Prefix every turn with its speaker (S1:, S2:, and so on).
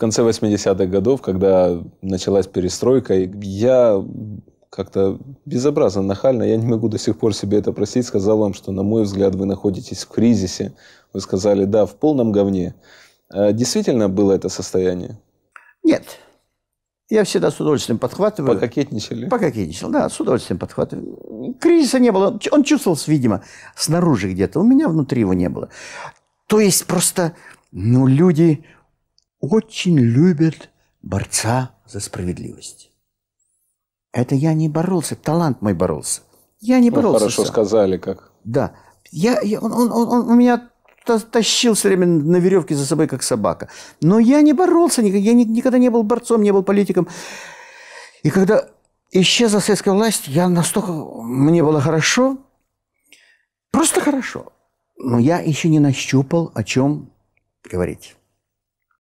S1: конце 80-х годов, когда началась перестройка, я как-то безобразно, нахально, я не могу до сих пор себе это простить, сказал вам, что, на мой взгляд, вы находитесь в кризисе. Вы сказали, да, в полном говне. А действительно было это
S2: состояние? Нет. Я всегда с удовольствием подхватываю. Пококетничали? Пококетничал, да, с удовольствием подхватываю. Кризиса не было. Он чувствовался, видимо, снаружи где-то. У меня внутри его не было. То есть просто, ну, люди очень любят борца за справедливость. Это я не боролся, талант мой боролся. Я не ну, боролся. Хорошо сам.
S3: сказали, как.
S2: Да. Я, я, он, он, он, он меня тащил все время на веревке за собой, как собака. Но я не боролся, я никогда не был борцом, не был политиком. И когда исчезла советская власть, я настолько... Мне было хорошо, просто хорошо. Но я еще не нащупал, о чем говорить.